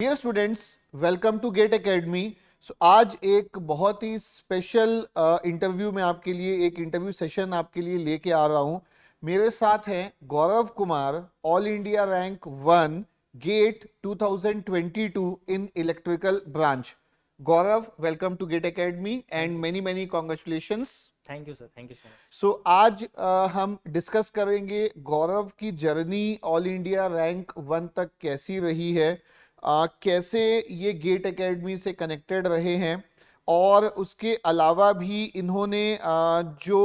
Dear students welcome to GATE Academy so आज एक बहुत ही स्पेशल इंटरव्यू में आपके लिए एक इंटरव्यू सेशन आपके लिए लेके आ रहा हूँ मेरे साथ हैं Gaurav Kumar all India rank one GATE 2022 in electrical branch Gaurav welcome to GATE Academy and many many congratulation thank you sir thank you so so आज uh, हम डिस्कस करेंगे गौरव की journey all India rank one तक कैसी रही है आ, कैसे ये गेट एकेडमी से कनेक्टेड रहे हैं और उसके अलावा भी इन्होंने जो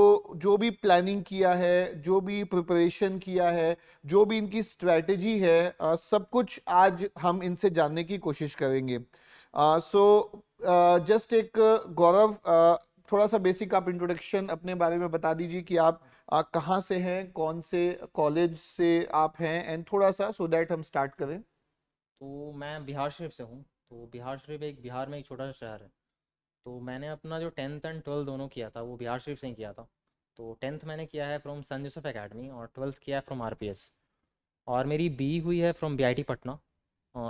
जो भी प्लानिंग किया है जो भी प्रिपरेशन किया है जो भी इनकी स्ट्रैटेजी है सब कुछ आज हम इनसे जानने की कोशिश करेंगे सो जस्ट एक गौरव थोड़ा सा बेसिक आप इंट्रोडक्शन अपने बारे में बता दीजिए कि आप कहाँ से हैं कौन से कॉलेज से आप हैं एंड थोड़ा सा सो so दैट हम स्टार्ट करें तो मैं बिहार शरीफ से हूँ तो बिहार शरीफ एक बिहार में एक छोटा सा शहर है तो मैंने अपना जो टेंथ एंड ट्वेल्थ दोनों किया था वो बिहार शरीफ से ही किया था तो टेंथ मैंने किया है फ्रॉम सन जोसफ अकेडमी और ट्वेल्थ किया है फ्रॉम आर और मेरी बी हुई है from B Patna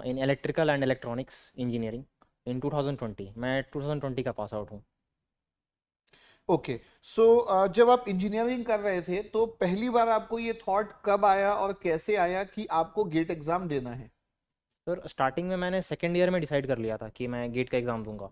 in electrical and electronics engineering in 2020 मैं 2020 का पास आउट हूँ ओके सो जब आप इंजीनियरिंग कर रहे थे तो पहली बार आपको ये थॉट कब आया और कैसे आया कि आपको गेट एग्जाम देना है सर स्टार्टिंग में मैंने सेकेंड ईयर में डिसाइड कर लिया था कि मैं गेट का एग्ज़ाम दूंगा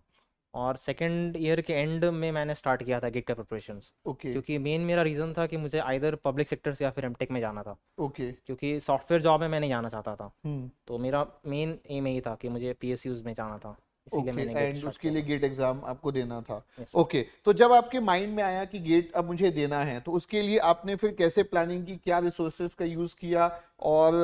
और सेकेंड ईयर के एंड में मैंने स्टार्ट किया था गेट का प्रिपरेशन ओके क्योंकि मेन मेरा रीज़न था कि मुझे आइधर पब्लिक सेक्टर से या फिर एमटेक में जाना था ओके okay. क्योंकि सॉफ्टवेयर जॉब में मैंने जाना चाहता था hmm. तो मेरा मेन एम यही था कि मुझे पी में जाना था इसीलिए उसके लिए गेट एग्जाम आपको देना था ओके okay, तो जब आपके माइंड में आया कि गेट अब मुझे देना है तो उसके लिए आपने फिर कैसे प्लानिंग की क्या रिसोर्सेज का यूज किया और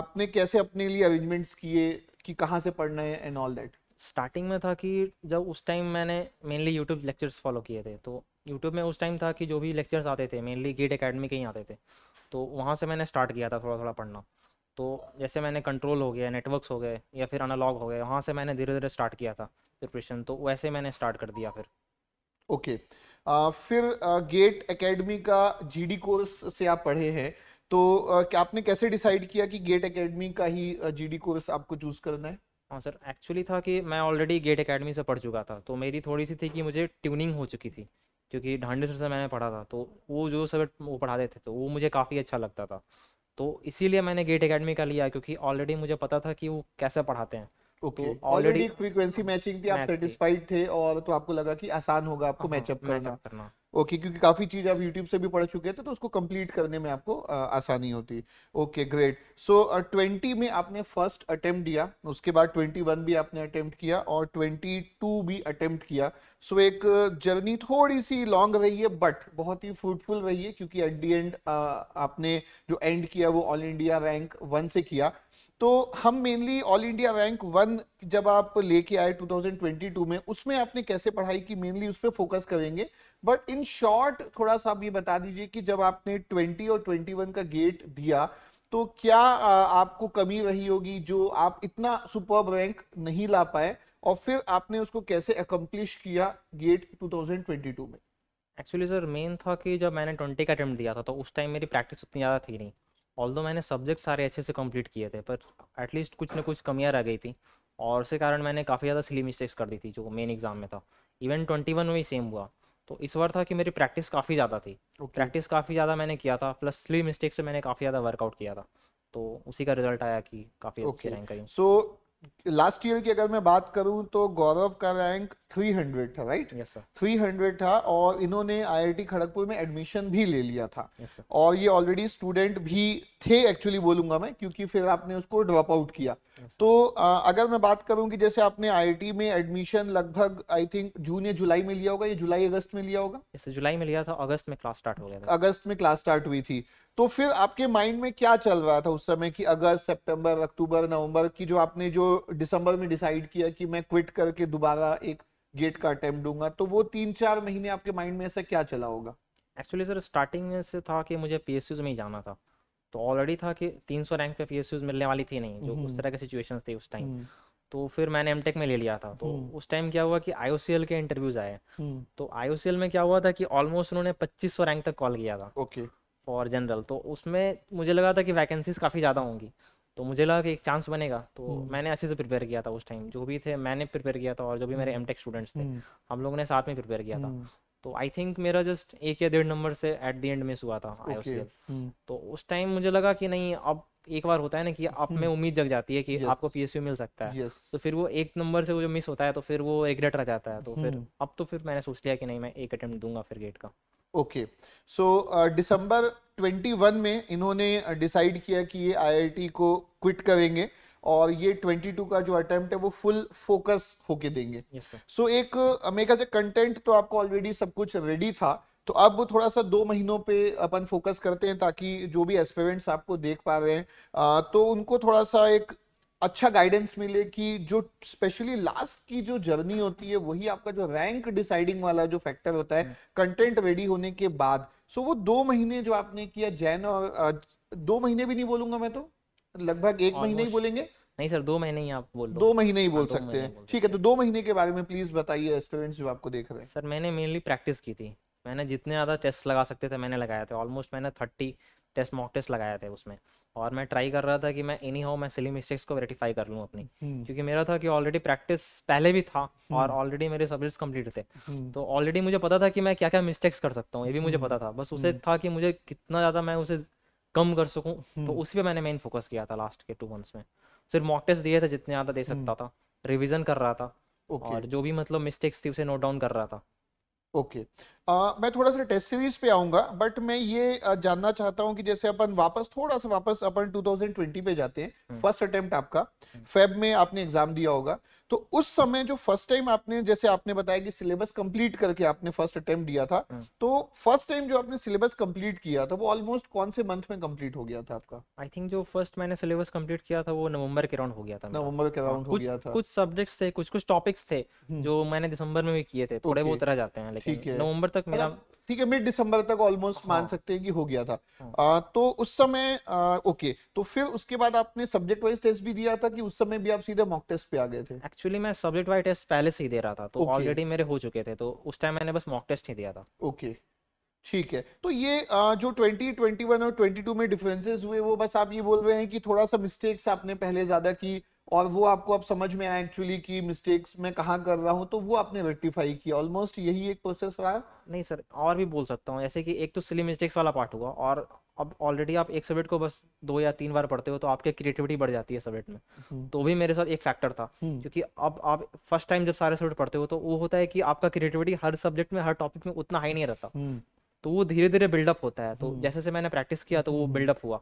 आपने कैसे अपने लिए अरेंजमेंट्स किए कि कहाँ से पढ़ना है एंड ऑल दैट स्टार्टिंग में था कि जब उस टाइम मैंने मेनली यूट्यूब लेक्चर्स फॉलो किए थे तो यूट्यूब में उस टाइम था कि जो भी लेक्चर्स आते थे मेनली गेट अकेडमी के ही आते थे तो वहाँ से मैंने स्टार्ट किया था थोड़ा थोड़ा पढ़ना तो जैसे मैंने कंट्रोल हो गया नेटवर्क्स हो गए या फिर अनालॉग हो गए वहाँ से मैंने धीरे धीरे स्टार्ट किया था प्रिपरेशन तो वैसे मैंने स्टार्ट कर दिया फिर ओके okay. फिर गेट एकेडमी का जीडी कोर्स से आप पढ़े हैं तो क्या आपने कैसे डिसाइड किया कि गेट एकेडमी का ही जीडी कोर्स आपको चूज करना है हाँ सर एक्चुअली था कि मैं ऑलरेडी गेट एकेडमी से पढ़ चुका था तो मेरी थोड़ी सी थी कि मुझे ट्यूनिंग हो चुकी थी क्योंकि ढांडेसर से मैंने पढ़ा था तो वो जो सब वो पढ़ा देते थे तो वो मुझे काफ़ी अच्छा लगता था तो इसीलिए मैंने गेट अकेडमी का लिया क्योंकि ऑलरेडी मुझे पता था कि वो कैसे पढ़ाते हैं ओके ऑलरेडी फ्रीक्वेंसी मैचिंग थी आप सेटिस्फाइड थे और तो आपको लगा कि आसान होगा आपको मैचअप हाँ, करना ओके okay, क्योंकि काफ़ी चीज़ आप यूट्यूब से भी पढ़ चुके थे तो उसको कंप्लीट करने में आपको आ, आसानी होती है ओके ग्रेट सो ट्वेंटी में आपने फर्स्ट अटेम्प्ट दिया उसके बाद ट्वेंटी वन भी आपने अटेम्प्ट किया और ट्वेंटी टू भी अटेम्प्ट किया सो so, एक जर्नी थोड़ी सी लॉन्ग रही है बट बहुत ही फ्रूटफुल रही है क्योंकि एट दी एंड आपने जो एंड किया वो ऑल इंडिया रैंक वन से किया तो हम mainly all India rank one जब आप लेके आए 2022 में उसमें आपने कैसे पढ़ाई की मेनली उस पर फोकस करेंगे बट इन शॉर्ट थोड़ा सा आप ये बता दीजिए कि जब आपने 20 और 21 का गेट दिया तो क्या आपको कमी रही होगी जो आप इतना सुपर रैंक नहीं ला पाए और फिर आपने उसको कैसे अकम्प्लिश किया गेट 2022 में एक्चुअली सर मेन था कि जब मैंने ट्वेंटी का अटैम्प्ट दिया था तो उस टाइम मेरी प्रैक्टिस उतनी ज़्यादा थी नहीं ऑल दो मैंने सब्जेक्ट सारे अच्छे से कम्प्लीट किए थे पर एटलीस्ट कुछ ना कुछ कमियाँ रह गई थी और उसके कारण मैंने काफ़ी ज़्यादा सिली मिस्टेक्स कर दी थी जो मेन एग्जाम में था इवन ट्वेंटी वन में ही सेम हुआ तो इस बार था कि मेरी प्रैक्टिस काफ़ी ज़्यादा थी okay. प्रैक्टिस काफ़ी ज़्यादा मैंने किया था प्लस स्ली मिस्टेक से मैंने काफ़ी ज़्यादा वर्कआउट किया था तो उसी का रिजल्ट आया कि काफ़ी okay. अच्छी रैंक आई सो लास्ट ईयर की अगर मैं बात करूं तो गौरव का रैंक 300 था राइट right? yes, 300 था और इन्होंने आईआईटी खड़गपुर में एडमिशन भी ले लिया था yes, और ये ऑलरेडी स्टूडेंट भी थे एक्चुअली बोलूंगा मैं क्योंकि फिर आपने उसको ड्रॉप आउट किया yes, तो आ, अगर मैं बात करूं कि जैसे आपने आईआईटी में एडमिशन लगभग आई थिंक जून या जुलाई में लिया होगा या जुलाई अगस्त में लिया होगा yes, जुलाई में लिया था अगस्त में क्लास स्टार्ट हो गया अगस्त में क्लास स्टार्ट हुई थी तो फिर आपके माइंड में क्या चल रहा था उस समय कि अगस्त सितंबर अक्टूबर नवंबर की जो आपने जो दिसंबर में डिसाइड किया कि मैं क्विट करके दोबारा एक गेट का अटेम्प्ट दूंगा तो वो तीन चार महीने आपके माइंड में ऐसा क्या चला होगा एक्चुअली सर स्टार्टिंग में से था कि मुझे पी में ही जाना था तो ऑलरेडी था कि 300 रैंक पे पी मिलने वाली थी नहीं जो उस हम्म। तरह की सिचुएशन थी उस टाइम हम्म। तो फिर मैंने एमटेक में ले लिया था तो हम्म। उस टाइम क्या हुआ कि आईओसीएल के इंटरव्यूज आए तो आईओसीएल में क्या हुआ था कि ऑलमोस्ट उन्होंने 2500 रैंक तक कॉल किया था ओके okay. फॉर जनरल तो उसमें मुझे लगा था कि वैकेंसीज काफ़ी ज़्यादा होंगी तो मुझे लगा कि एक चांस बनेगा तो हम्म। मैंने अच्छे से प्रिपेयर किया था उस टाइम जो भी थे मैंने प्रिपेयर किया था और जो भी मेरे एम हम्म। स्टूडेंट्स थे हम्म। हम लोगों ने साथ में प्रिपेयर किया था तो आई थिंक मेरा जस्ट एक या डेढ़ नंबर से एट दी एंड मिस हुआ था आई okay. तो उस टाइम मुझे लगा कि नहीं अब एक बार होता है ना कि आप में उम्मीद जग जाती है कि yes. आपको पीएसयू मिल सकता है yes. तो फिर वो एक नंबर से वो जो मिस होता है तो फिर वो रिग्रेट रह जाता है तो फिर अब तो फिर मैंने सोच लिया कि नहीं मैं एक अटेम्प्ट दूंगा फिर गेट का ओके सो दिसंबर 21 में इन्होंने डिसाइड uh, किया कि ये आईआईटी को क्विट करेंगे और ये 22 का जो अटेम्प्ट है वो फुल फोकस होके देंगे सो yes, so, एक अमेरिका uh, से कंटेंट तो आपको ऑलरेडी सब कुछ रेडी था तो अब वो थोड़ा सा दो महीनों पे अपन फोकस करते हैं ताकि जो भी एस्पेरेंट्स आपको देख पा रहे हैं uh, तो उनको थोड़ा सा एक अच्छा गाइडेंस मिले कि जो स्पेशली लास्ट की जो जर्नी होती है वही आपका जो रैंक डिसाइडिंग वाला जो फैक्टर होता है कंटेंट हम्म। रेडी होने के बाद सो so वो दो महीने जो आपने किया जैन और दो महीने भी नहीं बोलूंगा मैं तो लगभग एक महीने ही बोलेंगे नहीं सर दो महीने ही आप बोल दो महीने ही बोल आ, हाँ, सकते हैं ठीक है तो दो महीने के बारे में प्लीज बताइए स्टूडेंट्स जो आपको देख रहे हैं सर मैंने मेनली प्रैक्टिस की थी मैंने जितने ज़्यादा टेस्ट लगा सकते थे मैंने लगाया थे ऑलमोस्ट मैंने थर्टी टेस्ट मॉक टेस्ट लगाए थे उसमें और मैं ट्राई कर रहा था कि मैं एनी हाउ मैं सिली मिस्टेक्स को वेरीफाई कर लूँ अपनी हम्म। क्योंकि मेरा था कि ऑलरेडी प्रैक्टिस पहले भी था हम्म। और ऑलरेडी मेरे सब्जेक्ट्स कंप्लीट थे हम्म। तो ऑलरेडी मुझे पता था कि मैं क्या क्या मिस्टेक्स कर सकता हूँ ये भी मुझे पता था बस उसे था कि मुझे कितना ज़्यादा मैं उसे कम कर सकूँ तो उस पर मैंने मेन फोकस किया था लास्ट के टू मंथ्स में सिर्फ मॉक टेस्ट दिए थे जितने ज़्यादा दे सकता था रिविजन कर रहा था और जो भी मतलब मिस्टेक्स थी उसे नोट डाउन कर रहा था ओके okay. आ, मैं थोड़ा सा टेस्ट सीरीज पे आऊंगा बट मैं ये जानना चाहता हूँ कि जैसे अपन वापस थोड़ा सा वापस अपन 2020 पे जाते हैं फर्स्ट अटेम्प्ट हम्म। आपका फेब हम्म। में आपने एग्जाम दिया होगा तो उस हम्म। समय जो फर्स्ट टाइम आपने जैसे आपने बताया कि सिलेबस कंप्लीट करके आपने फर्स्ट अटेम्प्ट दिया था तो फर्स्ट टाइम जो आपने सिलेबस कंप्लीट किया था वो ऑलमोस्ट कौन से मंथ में कंप्लीट हो गया था आपका आई थिंक जो फर्स्ट मैंने सिलेबस कंप्लीट किया था वो नवंबर के राउंड हो गया था नवंबर के राउंड हो हाँ, गया था कुछ सब्जेक्ट्स थे कुछ कुछ टॉपिक्स थे जो मैंने दिसंबर में भी किए थे थोड़े बहुत रह जाते हैं लेकिन नवंबर तक मेरा ठीक है मिड दिसंबर तक ऑलमोस्ट हाँ। मान सकते हैं कि हो गया था हाँ। आ, तो उस समय आ, ओके तो फिर उसके बाद आपने सब्जेक्ट वाइज टेस्ट भी दिया था कि उस समय भी आप सीधे मॉक टेस्ट पे आ गए थे एक्चुअली मैं सब्जेक्ट वाइज टेस्ट पहले से ही दे रहा था तो ऑलरेडी मेरे हो चुके थे तो उस टाइम मैंने बस मॉक टेस्ट ही दिया था ओके ठीक है तो ये जो 2021 और 22 में डिफरेंसेस हुए वो बस आप ये बोल रहे हैं कि थोड़ा सा मिस्टेक्स आपने पहले ज्यादा की और वो आपको अब समझ में आया एक्चुअली कि मिस्टेक्स मैं कहाँ कर रहा हूँ तो वो आपने रेक्टिफाई किया ऑलमोस्ट यही एक प्रोसेस रहा नहीं सर और भी बोल सकता हूँ जैसे कि एक तो सिली मिस्टेक्स वाला पार्ट हुआ और अब ऑलरेडी आप एक सब्जेक्ट को बस दो या तीन बार पढ़ते हो तो आपकी क्रिएटिविटी बढ़ जाती है सब्जेक्ट में हम्म। तो भी मेरे साथ एक फैक्टर था हम्म। क्योंकि अब आप फर्स्ट टाइम जब सारे सब्जेक्ट पढ़ते हो तो वो होता है कि आपका क्रिएटिविटी हर सब्जेक्ट में हर टॉपिक में उतना हाई नहीं रहता हम्म। तो वो धीरे धीरे बिल्डअप होता है तो जैसे से मैंने प्रैक्टिस किया तो वो बिल्डअप हुआ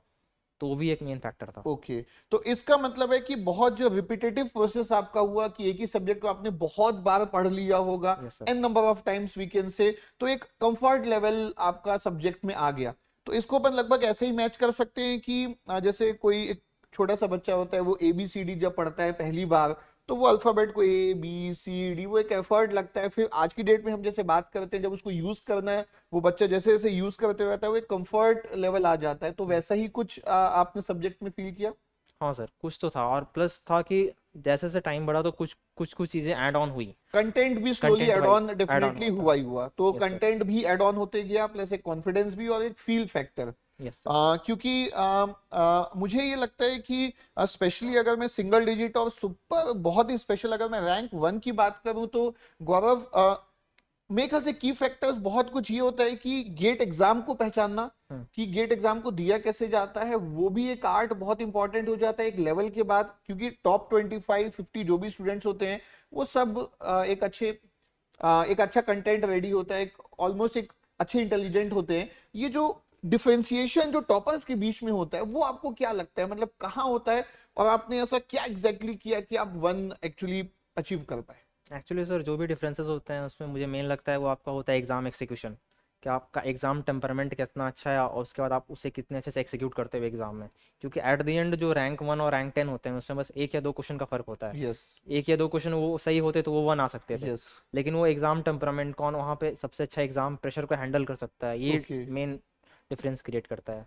तो भी एक मेन फैक्टर था ओके okay. तो इसका मतलब है कि बहुत जो रिपीटेटिव प्रोसेस आपका हुआ कि एक ही सब्जेक्ट को आपने बहुत बार पढ़ लिया होगा एन नंबर ऑफ टाइम्स वी से तो एक कंफर्ट लेवल आपका सब्जेक्ट में आ गया तो इसको अपन लगभग ऐसे ही मैच कर सकते हैं कि जैसे कोई एक छोटा सा बच्चा होता है वो एबीसीडी जब पढ़ता है पहली बार तो वो अल्फ़ाबेट को ए बी सी डी वो एक एफर्ट लगता है फिर आज की डेट में हम जैसे बात करते हैं जब उसको यूज़ करना है वो बच्चा जैसे जैसे यूज़ करते रहता है वो एक कम्फर्ट लेवल आ जाता है तो हम्म। वैसा ही कुछ आ, आपने सब्जेक्ट में फील किया हाँ सर कुछ तो था और प्लस था कि जैसे जैसे टाइम बढ़ा तो कुछ कुछ कुछ चीजें एड ऑन हुई कंटेंट भी स्लोली एड ऑन डेफिनेटली हुआ ही हुआ तो कंटेंट yes, भी एड ऑन होते गया प्लस एक कॉन्फिडेंस भी और एक फील फैक्टर yes, आ, क्योंकि आ, आ, मुझे ये लगता है कि स्पेशली अगर मैं सिंगल डिजिट और सुपर बहुत ही स्पेशल अगर मैं रैंक वन की बात करूं तो गौरव मेरे ख्याल से की फैक्टर्स बहुत कुछ ये होता है कि गेट एग्जाम को पहचानना हाँ। कि गेट एग्जाम को दिया कैसे जाता है वो भी एक आर्ट बहुत इंपॉर्टेंट हो जाता है एक लेवल के बाद क्योंकि टॉप ट्वेंटी फाइव फिफ्टी जो भी स्टूडेंट्स होते हैं वो सब एक अच्छे एक अच्छा कंटेंट रेडी होता है ऑलमोस्ट एक, एक अच्छे इंटेलिजेंट होते हैं ये जो डिफ्रेंसिएशन जो टॉपर्स के बीच में होता है वो आपको क्या लगता है मतलब कहाँ होता है और आपने ऐसा क्या एग्जैक्टली exactly किया कि आप वन एक्चुअली अचीव कर पाए एक्चुअली सर जो भी डिफरेंसेस होते हैं उसमें मुझे मेन लगता है वो आपका होता है एग्जाम एक्सिक्यूशन कि आपका एग्ज़ाम टेम्परमेंट कितना अच्छा है और उसके बाद आप उसे कितने अच्छे से एक्सिक्यूट करते हुए एग्जाम में क्योंकि एट द एंड जो रैंक वन और रैंक टेन होते हैं उसमें बस एक या दो क्वेश्चन का फर्क होता है yes. एक या दो क्वेश्चन वो सही होते तो वो वन आ सकते थे yes. लेकिन वो एग्ज़ाम टेम्परामेंट कौन वहाँ पे सबसे अच्छा एग्ज़ाम प्रेशर को हैंडल कर सकता है ये मेन okay. डिफरेंस क्रिएट करता है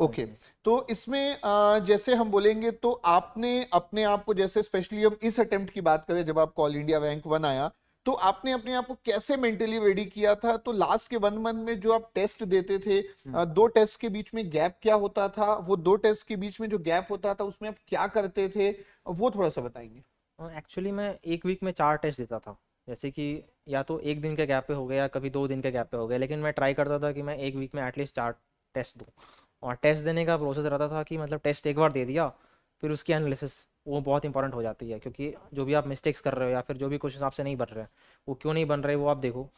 ओके okay. हाँ तो इसमें जैसे हम बोलेंगे तो आपने अपने आप को जैसे स्पेशली हम इस अटेम्प्ट की बात करें जब आप कॉल इंडिया बैंक वन आया तो आपने अपने आप को कैसे मेंटली रेडी किया था तो लास्ट के वन मंथ में जो आप टेस्ट देते थे हम्म। दो टेस्ट के बीच में गैप क्या होता था वो दो टेस्ट के बीच में जो गैप होता था उसमें आप क्या करते थे वो थोड़ा सा बताएंगे एक्चुअली मैं एक वीक में चार टेस्ट देता था जैसे कि या तो एक दिन के गैप पे हो गया या कभी दो दिन के गैप पे हो गया लेकिन मैं ट्राई करता था कि मैं एक वीक में एटलीस्ट चार टेस्ट दूँ और टेस्ट देने का प्रोसेस रहता था कि मतलब टेस्ट एक बार दे दिया फिर उसकी एनालिसिस वो बहुत इंपॉर्टेंट हो जाती है क्योंकि जो भी आप मिस्टेक्स कर रहे हो या फिर जो भी क्वेश्चन आपसे नहीं बन रहे हैं वो क्यों नहीं बन रहे वो आप देखो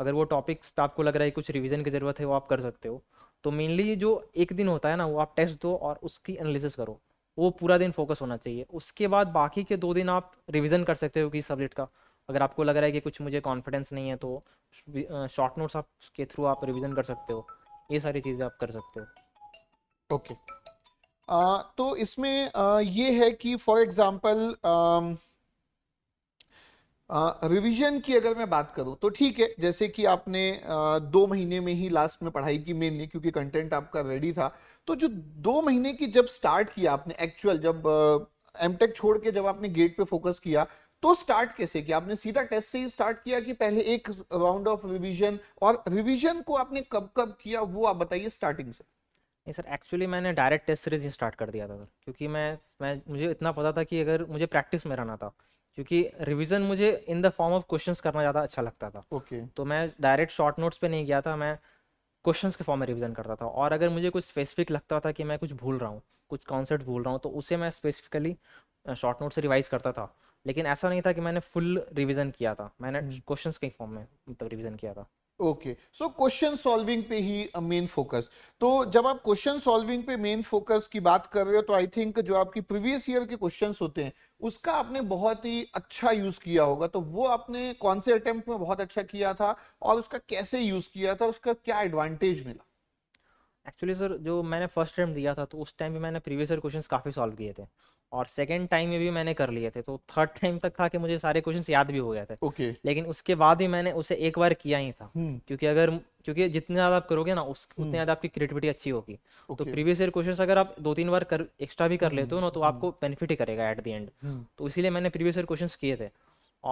अगर वो टॉपिक्स आपको लग रहा है कुछ रिविजन की ज़रूरत है वो आप कर सकते हो तो मेनली जो एक दिन होता है ना वो आप टेस्ट दो और उसकी एनालिसिस करो वो पूरा दिन फोकस होना चाहिए उसके बाद बाकी के दो दिन आप रिविज़न कर सकते हो किसी सब्जेक्ट का अगर आपको लग रहा है कि कुछ मुझे कॉन्फिडेंस नहीं है तो शॉर्ट नोट्स आप के थ्रू आप रिविज़न कर सकते हो ये सारी चीज़ें आप कर सकते हो ओके okay. आ, तो इसमें आ, ये है कि फॉर एग्जाम्पल रिवीजन की अगर मैं बात करूं तो ठीक है जैसे कि आपने आ, दो महीने में ही लास्ट में पढ़ाई की मेनली क्योंकि कंटेंट आपका रेडी था तो जो दो महीने की जब स्टार्ट किया आपने एक्चुअल जब एम छोड़ के जब आपने गेट पे फोकस किया तो स्टार्ट कैसे किया आपने सीधा टेस्ट से ही स्टार्ट किया कि पहले एक राउंड ऑफ रिवीजन और रिवीजन को आपने कब कब किया वो आप बताइए स्टार्टिंग से नहीं सर एक्चुअली मैंने डायरेक्ट टेस्ट सीरीज ही स्टार्ट कर दिया था सर क्योंकि मैं मैं मुझे इतना पता था कि अगर मुझे प्रैक्टिस में रहना था क्योंकि रिवीजन मुझे in the form of questions करना ज़्यादा अच्छा लगता था ओके okay. तो मैं डायरेक्ट शॉर्ट नोट्स पे नहीं गया था मैं क्वेश्चंस के फॉर्म में रिविजन करता था और अगर मुझे कुछ स्पेसिफिक लगता था कि मैं कुछ भूल रहा हूँ कुछ कॉन्सेप्ट भूल रहा हूँ तो उसे मैं स्पेसिफिकली शॉर्ट नोट से रिवाइज करता था लेकिन ऐसा नहीं था कि मैंने फुल रिवीजन किया था मैंने क्वेश्चंस के फॉर्म में मतलब रिवीजन किया था ओके सो क्वेश्चन सॉल्विंग पे ही मेन फोकस तो जब आप क्वेश्चन सॉल्विंग पे मेन फोकस की बात कर रहे हो तो आई थिंक जो आपकी प्रीवियस ईयर के क्वेश्चंस होते हैं उसका आपने बहुत ही अच्छा यूज किया होगा तो वो आपने कौन से अटेम्प्ट में बहुत अच्छा किया था और उसका कैसे यूज किया था उसका क्या एडवांटेज मिला एक्चुअली सर जो मैंने फर्स्ट टाइम दिया था तो उस टाइम भी मैंने प्रीवियस ईयर क्वेश्चंस काफ़ी सॉल्व किए थे और सेकेंड टाइम में भी मैंने कर लिए थे तो थर्ड टाइम तक था कि मुझे सारे क्वेश्चन याद भी हो गया था ओके okay. लेकिन उसके बाद भी मैंने उसे एक बार किया ही था hmm. क्योंकि अगर क्योंकि जितने ज्यादा आप करोगे ना उस उतने हम्म। ज्यादा आपकी क्रिएटिविटी अच्छी होगी तो okay. तो प्रीवियस ईयर क्वेश्चन अगर आप दो तीन बार कर एक्स्ट्रा भी कर hmm. लेते हो ना हम्म। तो आपको बेनिफिट ही करेगा एट द एंड तो इसीलिए मैंने प्रीवियस ईयर क्वेश्चन किए थे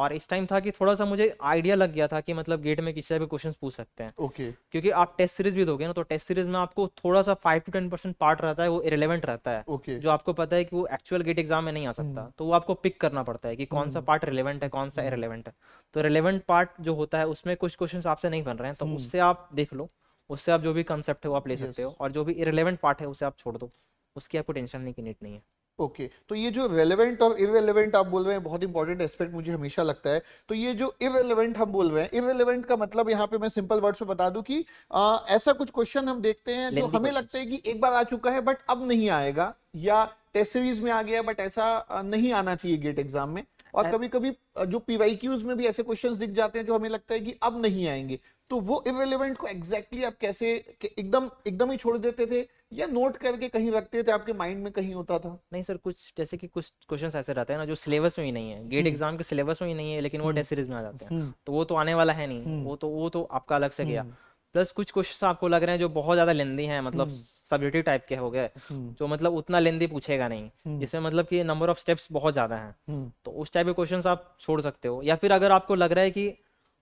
और इस टाइम था कि थोड़ा सा मुझे आइडिया लग गया था कि मतलब गेट में किसी से भी क्वेश्चन पूछ सकते हैं ओके okay. क्योंकि आप टेस्ट सीरीज भी दोगे ना तो टेस्ट सीरीज में आपको थोड़ा सा five to ten percent part रहता है वो इरेलीवेंट रहता है okay. जो आपको पता है कि वो एक्चुअल गेट एग्जाम में नहीं आ सकता hmm. तो वो आपको पिक करना पड़ता है कि कौन hmm. सा पार्ट हम्म। रिलेवेंट है कौन सा इरेलीवेंट हम्म। है तो रिलेवेंट पार्ट जो होता है उसमें कुछ क्वेश्चन आपसे नहीं बन रहे हैं तो hmm. उससे आप देख लो उससे आप जो भी कंसेप्ट है वो आप ले सकते हो और जो भी इरेलीवेंट पार्ट है उसे आप छोड़ दो उसकी आपको टेंशन नहीं की नीट नहीं है ओके okay. तो ये जो रेलिवेंट और इरेलीवेंट आप बोल रहे हैं बहुत इंपॉर्टेंट एस्पेक्ट मुझे हमेशा लगता है तो ये जो इरेलीवेंट हम बोल रहे हैं इरेलीवेंट का मतलब यहाँ पे मैं सिंपल वर्ड्स में बता दूं कि आ, ऐसा कुछ क्वेश्चन हम देखते हैं जो हमें लगता है कि एक बार आ चुका है बट अब नहीं आएगा या टेस्ट सीरीज में आ गया बट ऐसा नहीं आना चाहिए गेट एग्जाम में और कभी कभी जो पीवाईक्यूज में भी ऐसे क्वेश्चन दिख जाते हैं जो हमें लगता है कि अब नहीं आएंगे तो वो इरेलीवेंट को एग्जैक्टली exactly आप कैसे एकदम एकदम ही छोड़ देते थे या नोट करके कहीं रखते थे आपके माइंड में कहीं होता था नहीं सर कुछ जैसे कि कुछ क्वेश्चन ऐसे रहते हैं ना जो सिलेबस में ही नहीं है गेट एग्जाम हम्म। के सिलेबस में ही नहीं है लेकिन वो टेस्ट हम्म। सीरीज में आ जाते हैं हम्म। तो वो तो आने वाला है नहीं वो तो वो तो आपका अलग से गया प्लस कुछ क्वेश्चन आपको लग रहे हैं जो बहुत ज्यादा लेंदी है मतलब सब्जेक्टिव टाइप के हो गए जो मतलब उतना लेंदी पूछेगा नहीं जिसमें मतलब कि नंबर ऑफ स्टेप्स बहुत ज्यादा है तो उस टाइप के क्वेश्चन आप छोड़ सकते हो या फिर अगर आपको लग रहा है कि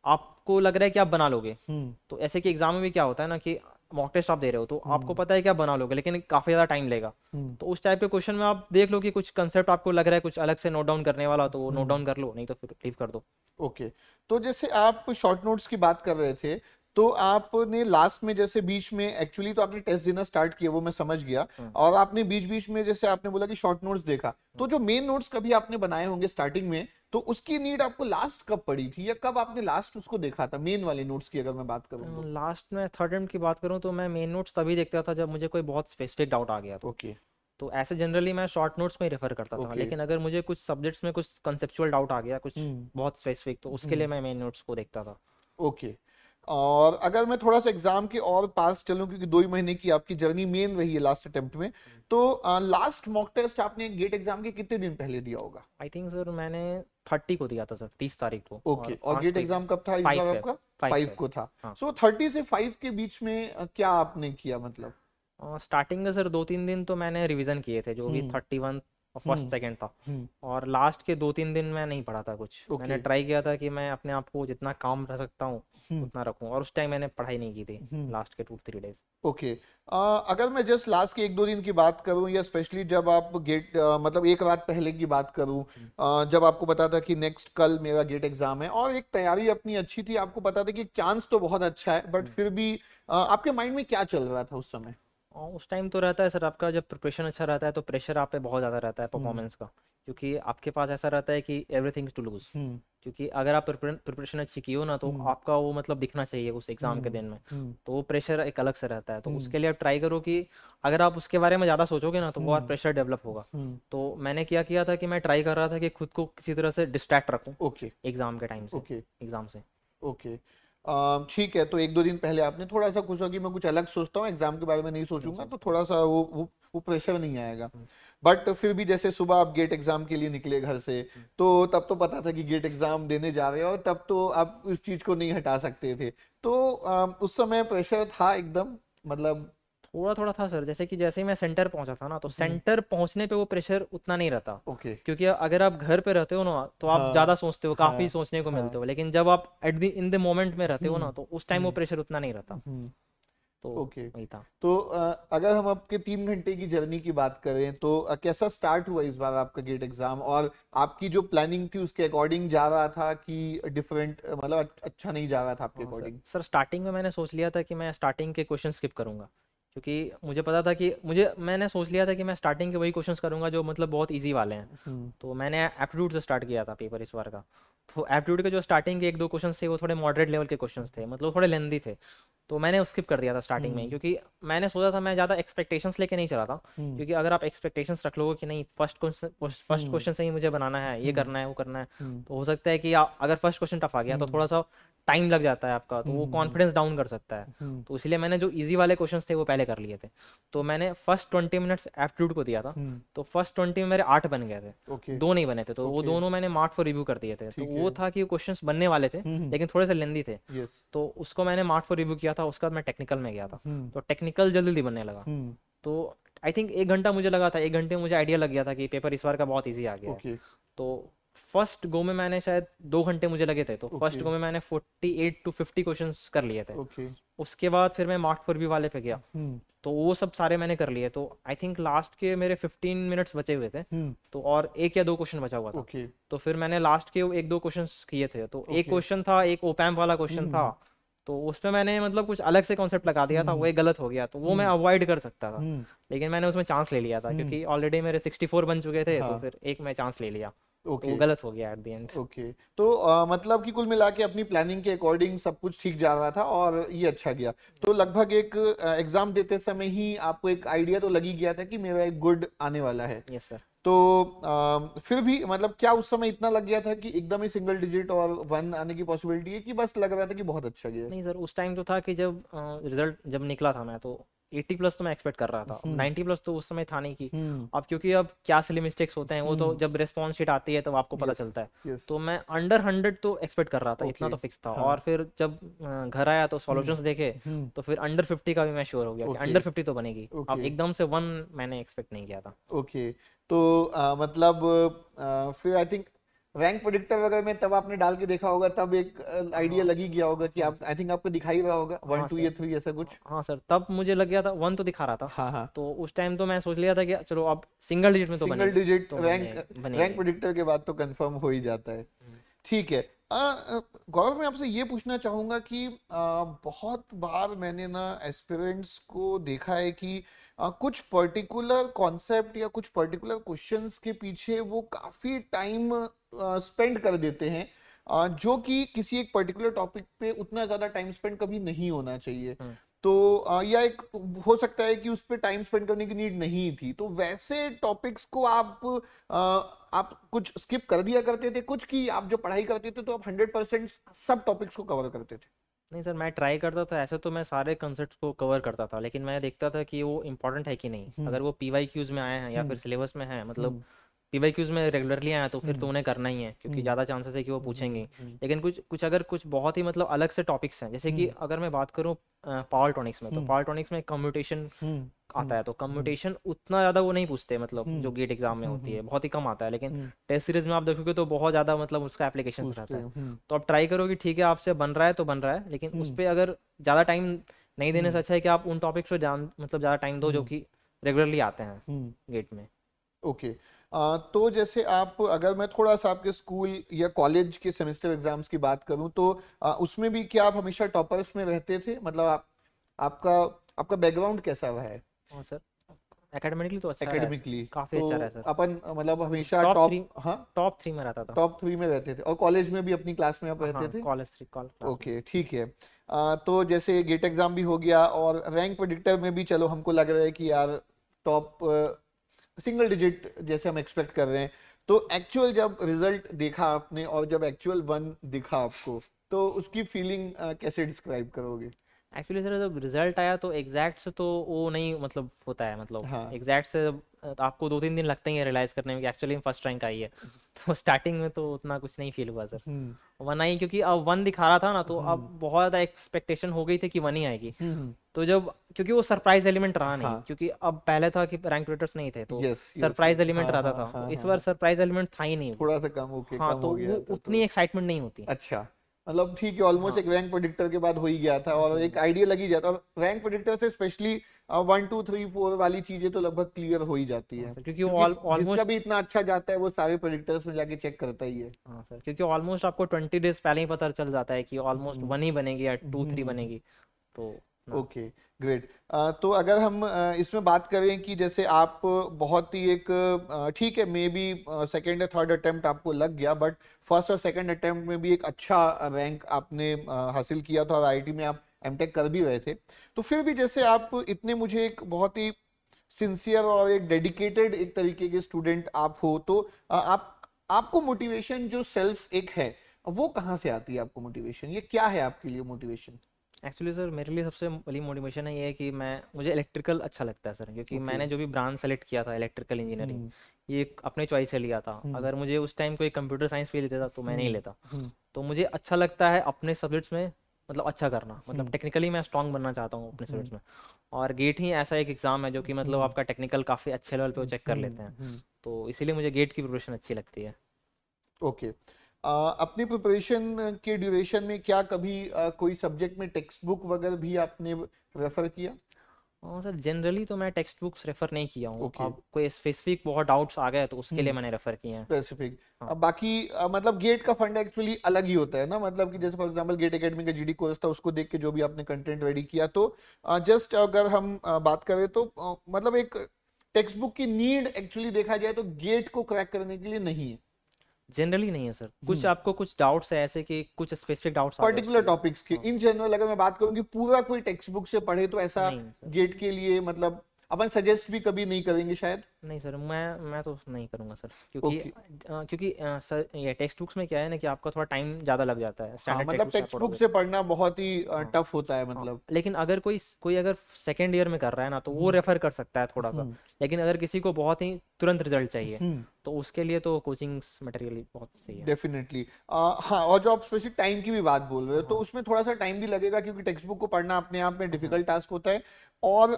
आपको लग रहा है कि आप बना लोगे हम्म। तो ऐसे के एग्जाम में भी क्या होता है ना कि मॉक टेस्ट आप दे रहे हो तो हम्म। आपको पता है क्या बना लोगे लेकिन काफी ज्यादा टाइम लेगा हम्म। तो उस टाइप के क्वेश्चन में आप देख लो कि कुछ कंसेप्ट आपको लग रहा है कुछ अलग से नोट डाउन करने वाला तो वो नोट डाउन कर लो नहीं तो फिर लीव कर दो ओके तो जैसे आप शॉर्ट नोट्स की बात कर रहे थे तो आपने लास्ट में जैसे बीच में एक्चुअली तो आपने टेस्ट देना स्टार्ट किया वो मैं समझ गया और आपने बीच बीच में जैसे आपने बोला कि शॉर्ट नोट्स देखा तो जो मेन नोट्स कभी आपने बनाए होंगे स्टार्टिंग में तो उसकी नीड आपको लास्ट कब पड़ी थी या कब आपने लास्ट उसको देखा था मेन वाले नोट्स की अगर मैं बात करूँ तो? लास्ट में थर्ड एंड की बात करूँ तो मैं मेन नोट्स तभी देखता था जब मुझे कोई बहुत स्पेसिफिक डाउट आ गया था ओके okay. तो ऐसे जनरली मैं शॉर्ट नोट्स में ही रेफर करता okay. था लेकिन अगर मुझे कुछ सब्जेक्ट्स में कुछ कंसेप्चुअल डाउट आ गया कुछ hmm. बहुत स्पेसिफिक तो उसके hmm. लिए मैं मेन नोट्स को देखता था ओके okay. और अगर मैं थोड़ा सा एग्जाम के और पास चलूँ क्योंकि दो ही महीने की आपकी जर्नी मेन रही है लास्ट अटेम्प्ट में तो लास्ट मॉक टेस्ट आपने गेट एग्जाम के कितने दिन पहले दिया होगा आई थिंक सर मैंने थर्टी को दिया था सर तीस तारीख को ओके और, गेट एग्जाम कब था इस बार आपका फाइव को था सो हाँ। थर्टी से फाइव के बीच में क्या आपने किया मतलब स्टार्टिंग में सर दो तीन दिन तो मैंने रिवीजन किए थे जो भी थर्टी हम्म। वन और हम्म, फर्स्ट सेकंड था हम्म। और लास्ट के दो तीन दिन मैं नहीं पढ़ा था कुछ okay. मैंने ट्राई किया था कि मैं अपने आप को जितना काम रख सकता हूँ हम्म। उतना रखूँ और उस टाइम मैंने पढ़ाई नहीं की थी लास्ट के टू थ्री डेज ओके अगर मैं जस्ट लास्ट के एक दो दिन की बात करूँ या स्पेशली जब आप गेट uh, मतलब एक रात पहले की बात करूँ जब आपको पता था कि नेक्स्ट कल मेरा गेट एग्जाम है और एक तैयारी अपनी अच्छी थी आपको पता था कि चांस तो बहुत अच्छा है बट फिर भी आपके माइंड में क्या चल रहा था उस समय हाँ, उस टाइम तो रहता है सर आपका जब प्रिपरेशन अच्छा रहता है तो प्रेशर आप पे बहुत ज़्यादा रहता है परफॉर्मेंस हम्म। का क्योंकि आपके पास ऐसा रहता है कि एवरीथिंग टू लूज क्योंकि अगर आप प्रिपरेशन अच्छी की हो ना तो हम्म। आपका वो मतलब दिखना चाहिए उस एग्जाम के हम्म। दिन में तो वो प्रेशर एक अलग से रहता है तो उसके लिए आप ट्राई करो कि अगर आप उसके बारे में ज़्यादा सोचोगे ना तो वो और प्रेशर डेवलप होगा तो मैंने क्या किया था कि मैं ट्राई कर रहा था कि खुद को किसी तरह से डिस्ट्रैक्ट रखू एग्जाम के टाइम से एग्जाम से ओके ठीक है तो एक दो दिन पहले आपने थोड़ा सा खुश हुआ कि मैं कुछ अलग सोचता हूँ एग्जाम के बारे में नहीं सोचूंगा तो थोड़ा सा वो वो, वो प्रेशर नहीं आएगा बट फिर भी जैसे सुबह आप गेट एग्जाम के लिए निकले घर से तो तब तो पता था कि गेट एग्जाम देने जा रहे हो और तब तो आप उस चीज को नहीं हटा सकते थे तो आ, उस समय प्रेशर था एकदम मतलब थोड़ा थोड़ा था सर जैसे कि जैसे ही मैं सेंटर पहुंचा था ना तो सेंटर पहुंचने पे वो प्रेशर उतना नहीं रहता ओके क्योंकि अगर आप घर पे रहते हो ना तो आप हाँ, ज्यादा सोचते हो काफी हाँ, सोचने को हाँ, मिलते हो हाँ। लेकिन जब आप at the in the moment में रहते हो ना हम्म। तो उस टाइम वो प्रेशर हम्म। उतना नहीं रहता हम्म। तो ओके वही था तो आ, अगर हम आपके तीन घंटे की जर्नी की बात करें तो आ, कैसा स्टार्ट हुआ इस बार आपका गेट एग्जाम और आपकी जो प्लानिंग थी उसके अकॉर्डिंग जा रहा था कि डिफरेंट मतलब अच्छा नहीं जा रहा था आपके अकॉर्डिंग हाँ, सर स्टार्टिंग में मैंने सोच लिया था कि मैं स्टार्टिंग के क्वेश्चन स्किप करूंगा क्योंकि मुझे पता था कि मुझे मैंने सोच लिया था कि मैं स्टार्टिंग के वही क्वेश्चन करूंगा जो मतलब बहुत ईजी वाले हैं हम्म। तो मैंने एप्टीट्यूड से स्टार्ट किया था पेपर इस बार का तो एप्टीट्यूड के जो स्टार्टिंग के एक दो क्वेश्चन थे वो थोड़े मॉडरेट लेवल के क्वेश्चन थे मतलब थोड़े लेंदी थे तो मैंने स्किप कर दिया था स्टार्टिंग में हम्म। क्योंकि मैंने सोचा था मैं ज़्यादा एक्सपेक्टेशंस लेके नहीं चला था हम्म। क्योंकि अगर आप एक्सपेक्टेशंस रख लोगे कि नहीं फर्स्ट क्वेश्चन फर्स्ट क्वेश्चन से ही मुझे बनाना है ये करना है वो करना है तो हो सकता है कि अगर फर्स्ट क्वेश्चन टफ आ गया तो थोड़ा सा टाइम लग जाता है आपका तो वो कॉन्फिडेंस हम्म, डाउन हम्म। कर सकता है हम्म। तो इसलिए मैंने जो इजी वाले क्वेश्चंस थे वो पहले कर लिए थे तो मैंने फर्स्ट ट्वेंटी मिनट्स एप्टीट्यूड को दिया था तो फर्स्ट ट्वेंटी में मेरे आठ बन गए थे okay. दो नहीं बने थे तो okay. वो दोनों मैंने मार्क फॉर रिव्यू कर दिए थे तो वो था कि क्वेश्चन बनने वाले थे लेकिन थोड़े से लेंदी थे तो उसको मैंने मार्क फॉर रिव्यू किया था उसके बाद मैं टेक्निकल में गया था तो टेक्निकल जल्दी बनने लगा तो आई थिंक एक घंटा मुझे लगा था एक घंटे मुझे आइडिया लग गया था कि पेपर इस बार का बहुत ईजी आ गया तो फर्स्ट गो में मैंने शायद दो घंटे मुझे लगे थे तो फर्स्ट गो में मैंने एट टू फिफ्टी क्वेश्चन कर लिए थे उसके बाद फिर मैं मार्क फॉर वाले पे गया हम्म। तो वो सब सारे मैंने कर लिए तो आई थिंक लास्ट के मेरे फिफ्टीन मिनट्स बचे हुए थे हम्म। तो और एक या दो क्वेश्चन बचा हुआ था तो फिर मैंने लास्ट के एक दो क्वेश्चन किए थे तो एक क्वेश्चन था एक ओपैम्प वाला क्वेश्चन हम्म। था तो उसमें मैंने मतलब कुछ अलग से कॉन्सेप्ट लगा दिया था वो एक गलत हो गया तो वो मैं अवॉइड कर सकता था लेकिन मैंने उसमें चांस ले लिया था क्योंकि ऑलरेडी मेरे फोर बन चुके थे तो हाँ। फिर एक मैं चांस ले लिया तो okay. तो गलत हो गया एट द एंड ओके तो आ, मतलब कि कुल मिला के अपनी प्लानिंग के अकॉर्डिंग सब कुछ ठीक जा रहा था और ये अच्छा गया तो लगभग एक एग्जाम देते समय ही आपको एक आइडिया तो लगी गया था कि मेरा एक गुड आने वाला है यस सर तो आ, फिर भी मतलब क्या उस समय इतना लग गया था कि एकदम ही सिंगल डिजिट और वन आने की पॉसिबिलिटी है कि बस लग रहा था कि बहुत अच्छा गया नहीं सर उस टाइम तो था कि जब रिजल्ट जब निकला था मैं तो एट्टी प्लस तो मैं एक्सपेक्ट कर रहा था हम्म। नाइनटी प्लस तो उस समय था नहीं की हम्म। अब क्योंकि अब क्या सिली मिस्टेक्स होते हैं वो तो हम्म। जब रिस्पॉन्स शीट आती है तो आपको पता चलता है तो मैं अंडर हंड्रेड तो एक्सपेक्ट कर रहा था इतना तो फिक्स था हाँ। और फिर जब घर आया तो सोल्यूशन देखे तो फिर अंडर फिफ्टी का भी मैं श्योर हो गया अंडर फिफ्टी तो बनेगी अब एकदम से वन मैंने एक्सपेक्ट नहीं किया था ओके तो मतलब फिर आई थिंक रैंक प्रोडिक्टर वगैरह में तब आपने डाल के देखा होगा तब एक आइडिया हाँ। लगी गया होगा कि आप आई थिंक आपको दिखाई हुआ होगा वन टू या थ्री ऐसा कुछ हाँ सर तब मुझे लग गया था वन तो दिखा रहा था हाँ हाँ तो उस टाइम तो मैं सोच लिया था कि चलो आप सिंगल डिजिट में तो सिंगल डिजिट तो रैंक रैंक प्रोडिक्टर के बाद तो कंफर्म हो ही जाता है हम्म। ठीक है गौरव मैं आपसे ये पूछना चाहूंगा कि बहुत बार मैंने ना एस्पिरेंट्स को देखा है कि आ, कुछ पर्टिकुलर कॉन्सेप्ट या कुछ पर्टिकुलर क्वेश्चंस के पीछे वो काफी टाइम स्पेंड कर देते हैं जो कि किसी एक पर्टिकुलर टॉपिक पे उतना ज्यादा टाइम स्पेंड कभी नहीं होना चाहिए हम्म। तो या एक हो सकता है कि उस पर टाइम स्पेंड करने की नीड नहीं थी तो वैसे टॉपिक्स को आप आप कुछ स्किप कर दिया करते थे कुछ की आप जो पढ़ाई करते थे तो आप हंड्रेड परसेंट सब टॉपिक्स को कवर करते थे नहीं सर मैं ट्राई करता था ऐसे तो मैं सारे कंसेप्ट को कवर करता था लेकिन मैं देखता था कि वो इम्पोर्टेंट है कि नहीं हम्म। अगर वो पी वाई क्यूज में आए हैं या फिर सिलेबस हम्म। में है मतलब पीवाई क्यूज में रेगुलरली आया तो फिर तो हम्म। उन्हें करना ही है क्योंकि हम्म। ज़्यादा चांसेस है कि वो हम्म। पूछेंगे लेकिन कुछ कुछ अगर कुछ बहुत ही मतलब अलग से टॉपिक्स हैं जैसे कि अगर मैं बात करूँ पावर में तो पावर में कम्यूटेशन आता है तो कम्यूटेशन उतना ज़्यादा वो नहीं पूछते मतलब जो गेट एग्जाम में होती है बहुत ही कम आता है लेकिन टेस्ट सीरीज में आप देखोगे तो बहुत ज़्यादा मतलब उसका एप्लीकेशन रहता है तो आप ट्राई करो कि ठीक है आपसे बन रहा है तो बन रहा है लेकिन उस पर अगर ज़्यादा टाइम नहीं देने से अच्छा है कि आप उन टॉपिक्स पर मतलब ज़्यादा टाइम दो जो कि रेगुलरली आते हैं गेट में ओके okay. तो जैसे आप अगर मैं थोड़ा सा आपके स्कूल या कॉलेज के सेमेस्टर एग्जाम्स की बात करूं तो उसमें भी क्या आप हमेशा टॉपर्स में रहते थे मतलब आप आपका आपका बैकग्राउंड कैसा रहा है हाँ, सर एकेडमिकली तो अच्छा एकेडमिकली काफी तो अच्छा रहा अच्छा तो सर अपन मतलब तो हमेशा टॉप हाँ टॉप थ्री में रहता था टॉप थ्री में रहते थे और कॉलेज में भी अपनी क्लास में आप रहते हाँ, थे कॉलेज थ्री कॉलेज ओके ठीक है तो जैसे गेट एग्जाम भी हो गया और रैंक प्रेडिक्टर में भी चलो हमको लग रहा है कि यार टॉप सिंगल डिजिट जैसे हम एक्सपेक्ट कर रहे हैं तो एक्चुअल जब रिजल्ट देखा आपने और जब एक्चुअल वन दिखा आपको तो उसकी फीलिंग कैसे डिस्क्राइब करोगे एक्चुअली सर जब रिजल्ट आया तो एग्जैक्ट से तो वो नहीं मतलब होता है मतलब एग्जैक्ट हाँ. एग्जैक्ट से आपको दो तीन दिन लगते हैं रियलाइज करने में कि एक्चुअली फर्स्ट रैंक आई है तो स्टार्टिंग में तो उतना कुछ नहीं फील हुआ सर वन हम्म। आई क्योंकि अब वन दिखा रहा था ना तो अब हम्म। बहुत ज्यादा एक्सपेक्टेशन हो गई थी कि वन ही आएगी हम्म, तो जब क्योंकि वो सरप्राइज एलिमेंट रहा नहीं हाँ. क्योंकि अब पहले था कि रैंक क्रिएटर्स नहीं थे तो सरप्राइज हाँ, एलिमेंट रहता हाँ, था हाँ, इस बार सरप्राइज एलिमेंट था ही नहीं थोड़ा सा कम हो गया हाँ तो, तो उतनी एक्साइटमेंट नहीं होती अच्छा मतलब ठीक है ऑलमोस्ट हाँ. एक रैंक प्रोडिक्टर के बाद हो ही गया था और एक आइडिया लग ही जाता रैंक प्रोडिक्टर से specially one two three four वाली चीजें तो लगभग क्लियर हो ही जाती है हाँ, क्योंकि ऑलमोस्ट भी इतना अच्छा जाता है वो सारे प्रोडिक्टर्स में जाके चेक करता ही है हाँ सर क्योंकि ऑलमोस्ट आपको ट्वेंटी डेज पहले ही पता चल जाता है कि ऑलमोस्ट हम्म। वन ही बनेगी या टू थ्री हम्म। बनेगी तो हाँ। ओके ग्रेट तो अगर हम इसमें बात करें कि जैसे आप बहुत ही एक ठीक है मे बी सेकेंड या थर्ड अटेम्प्ट आपको लग गया बट फर्स्ट और सेकेंड अटेम्प्ट में भी एक अच्छा रैंक आपने हासिल किया था और आई में आप एम कर भी रहे थे तो फिर भी जैसे आप इतने मुझे एक बहुत ही सिंसियर और एक डेडिकेटेड एक तरीके के स्टूडेंट आप हो तो आप आपको मोटिवेशन जो सेल्फ एक है वो कहाँ से आती है आपको मोटिवेशन ये क्या है आपके लिए मोटिवेशन एक्चुअली सर मेरे लिए सबसे बड़ी मोटिवेशन है ये है कि मैं मुझे इलेक्ट्रिकल अच्छा लगता है सर क्योंकि okay. मैंने जो भी ब्रांच सेलेक्ट किया था इलेक्ट्रिकल इंजीनियरिंग hmm. ये अपने चॉइस से लिया था हम्म। अगर मुझे उस टाइम कोई कंप्यूटर साइंस भी लेता तो मैं नहीं हम्म। लेता हम्म। तो मुझे अच्छा लगता है अपने सब्जेक्ट्स में मतलब अच्छा करना मतलब टेक्निकली मैं स्ट्रॉन्ग बनना चाहता हूँ अपने सब्जेक्ट्स में और गेट ही ऐसा एक एग्जाम है जो कि मतलब आपका टेक्निकल काफ़ी अच्छे लेवल पे वो चेक कर लेते हैं तो इसीलिए मुझे गेट की प्रिपरेशन अच्छी लगती है ओके okay. अपनी प्रिपरेशन के ड्यूरेशन में क्या कभी आ, कोई सब्जेक्ट में टेक्स्ट बुक वगैरह भी आपने रेफर किया हाँ सर जनरली तो मैं टेक्स्ट बुक्स रेफर नहीं किया हूँ okay. कोई स्पेसिफिक बहुत डाउट्स आ गए तो उसके लिए हम्म। मैंने रेफर किए हैं स्पेसिफिक हाँ. अब बाकी आ, मतलब गेट का फंड एक्चुअली अलग ही होता है ना मतलब कि जैसे फॉर एग्जांपल गेट एकेडमी का जीडी कोर्स था उसको देख के जो भी आपने कंटेंट रेडी किया तो जस्ट अगर हम बात करें तो मतलब एक टेक्स्ट बुक की नीड एक्चुअली देखा जाए तो गेट को क्रैक करने के लिए नहीं है जनरली नहीं है सर कुछ हम्म। आपको कुछ डाउट्स है ऐसे कि कुछ स्पेसिफिक डाउट्स पर्टिकुलर टॉपिक्स के इन हाँ। जनरल अगर मैं बात करूँ कि पूरा कोई टेक्स्ट बुक से पढ़े तो ऐसा गेट के लिए मतलब अपन सजेस्ट भी कभी नहीं करेंगे शायद नहीं सर मैं मैं तो नहीं करूंगा सर क्योंकि okay. क्योंकि आ, सर ये टेक्स्ट बुक्स में क्या है ना कि आपका थोड़ा टाइम ज्यादा लग जाता है हाँ, मतलब टेक्स्ट बुक से पढ़ना बहुत ही हाँ, टफ होता है हाँ, मतलब हाँ, लेकिन अगर कोई कोई अगर सेकेंड ईयर में कर रहा है ना तो वो रेफर हम्म। कर सकता है थोड़ा सा हम्म। लेकिन अगर किसी को बहुत ही तुरंत रिजल्ट चाहिए हम्म। तो उसके लिए तो कोचिंग मटेरियल बहुत सही है डेफिनेटली हाँ और जो आप स्पेसिफिक टाइम की भी बात बोल रहे हो तो हाँ। उसमें थोड़ा सा टाइम भी लगेगा क्योंकि टेक्स्ट बुक को पढ़ना अपने आप में डिफिकल्ट हाँ। टास्क होता है और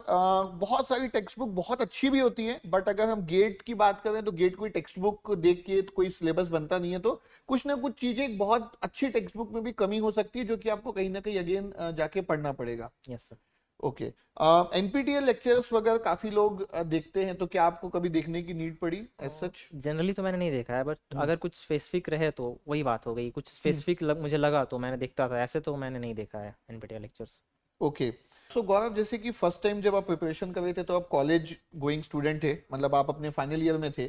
बहुत सारी टेक्स्ट बुक बहुत अच्छी भी होती है बट अगर हम गेट की बात करें तो गेट कोई टेक्स्ट बुक देख के तो कोई सिलेबस बनता नहीं है तो कुछ ना कुछ चीजें एक बहुत अच्छी टेक्स्ट बुक में भी कमी हो सकती है जो कि आपको कहीं ना कहीं अगेन जाके पढ़ना पड़ेगा yes sir okay NPTEL lectures वगैरह काफी लोग देखते हैं तो क्या आपको कभी देखने की नीड पड़ी एज सच जनरली तो मैंने नहीं देखा है बट हम्म। अगर कुछ स्पेसिफिक रहे तो वही बात हो गई कुछ स्पेसिफिक हम्म। मुझे लगा तो मैंने देखता था ऐसे तो मैंने नहीं देखा है NPTEL lectures okay okay. So so, Gaurav जैसे कि फर्स्ट टाइम जब आप प्रिपरेशन कर रहे थे तो आप कॉलेज गोइंग स्टूडेंट थे मतलब आप अपने फाइनल ईयर में थे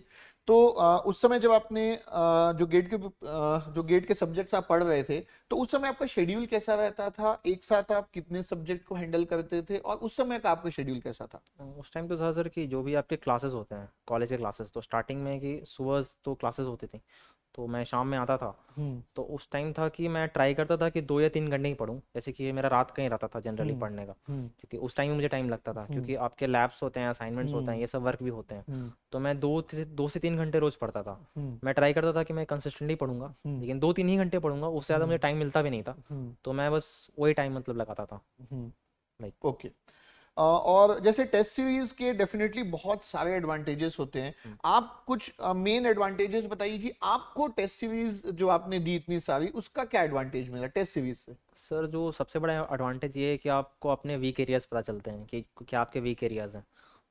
तो आ, उस समय जब आपने आ, जो गेट के आ, जो गेट के सब्जेक्ट्स आप पढ़ रहे थे तो उस समय आपका शेड्यूल कैसा रहता था एक साथ आप कितने सब्जेक्ट को हैंडल करते थे और उस समय का आपका शेड्यूल कैसा था उस टाइम तो सर कि जो भी आपके क्लासेस होते हैं कॉलेज के क्लासेस तो स्टार्टिंग में कि सुबह तो क्लासेस होती थी तो मैं शाम में आता था हम्म। तो उस टाइम था कि मैं ट्राई करता था कि दो या तीन घंटे ही पढ़ूँ जैसे कि मेरा रात कहीं रहता था जनरली हम्म, पढ़ने का हम्म। क्योंकि उस टाइम में मुझे टाइम लगता था क्योंकि आपके लैब्स होते हैं असाइनमेंट्स होते हैं ये सब वर्क भी होते हैं तो मैं दो दो से तीन घंटे रोज पढ़ता था मैं ट्राई करता था कि मैं कंसिस्टेंटली पढ़ूंगा लेकिन दो तीन ही घंटे पढ़ूंगा उससे ज़्यादा मुझे टाइम मिलता भी नहीं था तो मैं बस वही टाइम मतलब लगाता था लाइक ओके और जैसे टेस्ट सीरीज के डेफिनेटली बहुत सारे एडवांटेजेस होते हैं हम्म। आप कुछ मेन एडवांटेजेस बताइए कि आपको टेस्ट सीरीज जो आपने दी इतनी सारी उसका क्या एडवांटेज मिला टेस्ट सीरीज से सर जो सबसे बड़ा एडवांटेज ये है कि आपको अपने वीक एरियाज पता चलते हैं कि क्या आपके वीक एरियाज हैं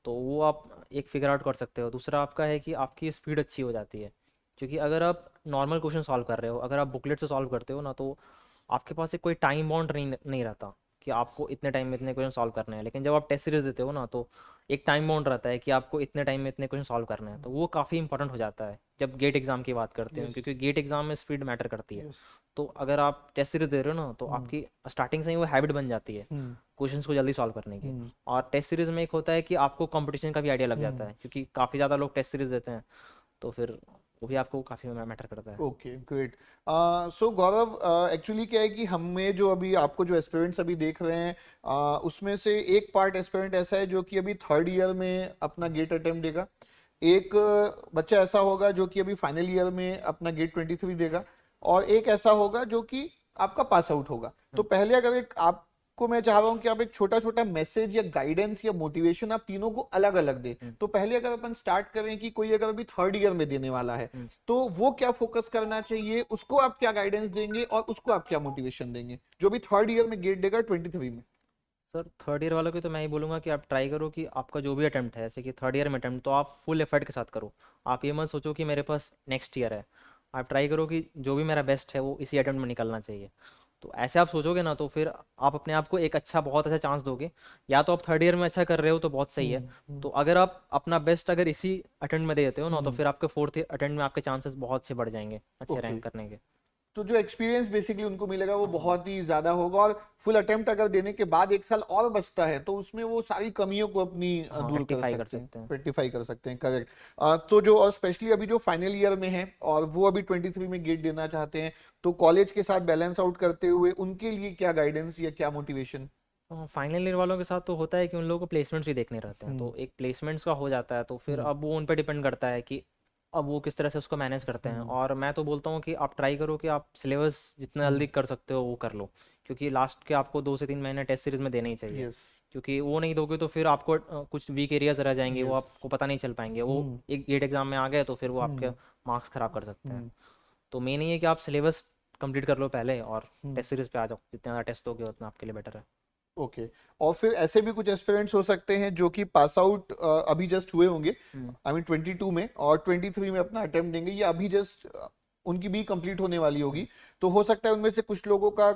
तो वो आप एक फिगर आउट कर सकते हो दूसरा आपका है कि आपकी स्पीड अच्छी हो जाती है क्योंकि अगर आप नॉर्मल क्वेश्चन सॉल्व कर रहे हो अगर आप बुकलेट से सॉल्व करते हो ना तो आपके पास एक कोई टाइम बाउंड नहीं नहीं रहता कि आपको इतने टाइम में इतने क्वेश्चन सॉल्व करने हैं लेकिन जब आप टेस्ट सीरीज देते हो ना तो एक टाइम बाउंड रहता है कि आपको इतने टाइम में इतने क्वेश्चन सॉल्व करने हैं तो वो काफ़ी इंपॉर्टेंट हो जाता है जब गेट एग्जाम की बात करते हैं क्योंकि गेट एग्जाम में स्पीड मैटर करती है तो अगर आप टेस्ट सीरीज दे रहे हो ना तो hmm. आपकी स्टार्टिंग से ही वो हैबिट बन जाती है क्वेश्चन hmm. को जल्दी सॉल्व करने की hmm. और टेस्ट सीरीज में एक होता है कि आपको कॉम्पिटिशन का भी आइडिया लग जाता है क्योंकि काफ़ी ज़्यादा लोग टेस्ट सीरीज देते हैं तो फिर वो भी आपको काफ़ी मैटर करता है okay great so Gaurav actually क्या है कि हमें जो अभी आपको जो एस्पिरेंट्स अभी देख रहे हैं uh, उसमें से एक पार्ट एस्पिरेंट ऐसा है जो कि अभी थर्ड ईयर में अपना गेट अटेम्प्ट देगा एक uh, बच्चा ऐसा होगा जो कि अभी फाइनल ईयर में अपना गेट ट्वेंटी देगा और एक ऐसा होगा जो कि आपका पास आउट होगा तो हम्म। पहले अगर एक आप को मैं चाह रहा हूँ कि आप एक छोटा छोटा मैसेज या गाइडेंस या मोटिवेशन आप तीनों को अलग अलग दें हम्म। तो पहले अगर अपन स्टार्ट करें कि कोई अगर अभी थर्ड ईयर में देने वाला है हम्म। तो वो क्या फोकस करना चाहिए उसको आप क्या गाइडेंस देंगे और उसको आप क्या मोटिवेशन देंगे जो भी थर्ड ईयर में गेट देगा ट्वेंटी में सर थर्ड ईयर वालों की तो मैं ही बोलूंगा कि आप ट्राई करो कि आपका जो भी अटैम्प्ट है जैसे कि थर्ड ईयर में अटैम्प्ट तो आप फुल एफर्ट के साथ करो आप ये मत सोचो कि मेरे पास नेक्स्ट ईयर है आप ट्राई करो कि जो भी मेरा बेस्ट है वो इसी अटैम्प्ट में निकलना चाहिए तो ऐसे आप सोचोगे ना तो फिर आप अपने आप को एक अच्छा बहुत अच्छा चांस दोगे या तो आप थर्ड ईयर में अच्छा कर रहे हो तो बहुत सही है हम्म, तो हम्म। अगर आप अपना बेस्ट अगर इसी अटेंड में दे देते हो ना तो हम्म। फिर आपके फोर्थ अटेंड में आपके चांसेस बहुत से बढ़ जाएंगे अच्छे रैंक करने के तो जो एक्सपीरियंस बेसिकली उनको मिलेगा वो बहुत ही ज़्यादा होगा और फुल अटेम्प्ट अगर देने के बाद एक साल और बचता है तो उसमें वो सारी कमियों को अपनी हाँ, दूर कर सकते, कर सकते हैं कर सकते हैं करेक्ट तो जो और स्पेशली अभी जो फाइनल ईयर में है और वो अभी 23 में गेट देना चाहते हैं तो कॉलेज के साथ बैलेंस आउट करते हुए उनके लिए क्या गाइडेंस या क्या मोटिवेशन फाइनल ईयर वालों के साथ तो होता है कि उन लोगों को प्लेसमेंट्स भी देखने रहते हैं हम्म। तो एक प्लेसमेंट्स का हो जाता है तो फिर हम्म। अब वो उन पर डिपेंड करता है कि अब वो किस तरह से उसको मैनेज करते हैं हम्म। और मैं तो बोलता हूँ कि आप ट्राई करो कि आप सिलेबस जितना जल्दी हम्म। कर सकते हो वो कर लो क्योंकि लास्ट के आपको दो से तीन महीने टेस्ट सीरीज में देने ही चाहिए क्योंकि वो नहीं दोगे तो फिर आपको कुछ वीक एरियाज रह जाएंगे वो आपको पता नहीं चल पाएंगे वो हम्म। एक गेट एग्जाम में आ गए तो फिर वो आपके मार्क्स खराब कर सकते हैं तो मेन ये है कि आप सिलेबस कंप्लीट कर लो पहले और टेस्ट सीरीज पे आ जाओ जितना टेस्ट दोगे उतना आपके लिए बेटर है ओके okay. और फिर ऐसे भी कुछ एस्पिरेंट्स हो सकते हैं जो कि पास आउट अभी जस्ट हुए होंगे आई मीन ट्वेंटी टू में और ट्वेंटी थ्री में अपना अटेम्प्ट देंगे ये अभी जस्ट उनकी भी कंप्लीट होने वाली होगी तो हो सकता है उनमें से कुछ लोगों का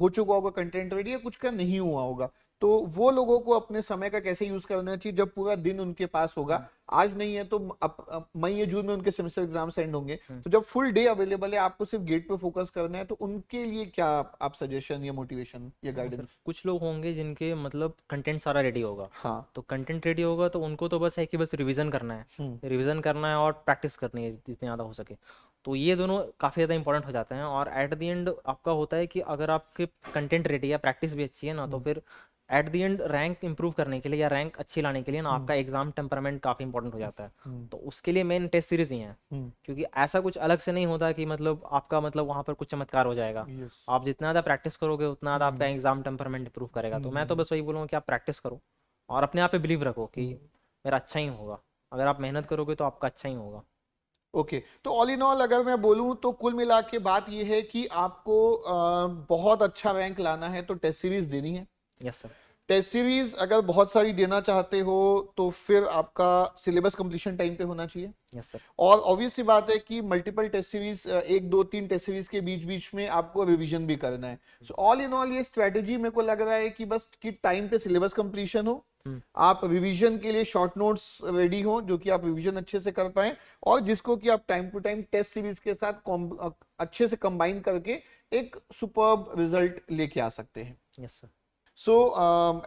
हो चुका होगा कंटेंट रेडी या कुछ का नहीं हुआ होगा तो वो लोगों को अपने समय का कैसे यूज करना चाहिए जब पूरा दिन उनके पास होगा हाँ। आज नहीं है तो मई या जून में उनके सेमेस्टर एग्जाम एंड होंगे हाँ। तो जब फुल डे अवेलेबल है आपको सिर्फ गेट पे फोकस करना है तो उनके लिए क्या आप सजेशन या मोटिवेशन या गाइडेंस हाँ, कुछ लोग होंगे जिनके मतलब कंटेंट सारा रेडी होगा हाँ तो कंटेंट रेडी होगा तो उनको तो बस है कि बस रिविजन करना है रिविजन हम्म। करना है और प्रैक्टिस करनी है जितनी ज़्यादा हो सके तो ये दोनों काफ़ी ज़्यादा इंपॉर्टेंट हो जाते हैं और एट द एंड आपका होता है कि अगर आपके कंटेंट रेडी है प्रैक्टिस भी अच्छी है ना तो हम्म। फिर at the end rank improve करने के लिए या रैंक अच्छी लाने के लिए ना हम्म। आपका एग्जाम टेम्परामेंट काफी इंपॉर्टेंट हो जाता है हम्म। तो उसके लिए मेन टेस्ट सीरीज ही है हम्म। क्योंकि ऐसा कुछ अलग से नहीं होता कि मतलब आपका मतलब वहां पर कुछ चमत्कार हो जाएगा आप जितना ज्यादा प्रैक्टिस करोगे उतना ज्यादा आपका एग्जाम टेम्परामेंट इंप्रूव करेगा तो मैं तो बस वही बोलूंगा कि आप प्रैक्टिस करो और अपने आप पे बिलीव रखो कि मेरा अच्छा ही होगा अगर आप मेहनत करोगे तो आपका अच्छा ही होगा ओके okay. तो ऑल इन ऑल अगर मैं बोलूं तो कुल मिला के बात यह है कि आपको आ, बहुत अच्छा रैंक लाना है तो टेस्ट सीरीज देनी है yes, sir. टेस्ट सीरीज अगर बहुत सारी देना चाहते हो तो फिर आपका सिलेबस कंप्लीशन टाइम पे होना चाहिए यस सर और ऑब्वियस सी बात है कि मल्टीपल टेस्ट सीरीज एक दो तीन टेस्ट सीरीज के बीच बीच में आपको रिवीजन भी करना है सो ऑल इन ऑल ये स्ट्रेटेजी मेरे को लग रहा है कि बस कि टाइम पे सिलेबस कंप्लीशन हो hmm. आप रिवीजन के लिए शॉर्ट नोट्स रेडी हो जो कि आप रिवीजन अच्छे से कर पाए और जिसको कि आप time to time test series के साथ अच्छे से कंबाइन करके एक सुपर रिजल्ट लेके आ सकते हैं yes sir so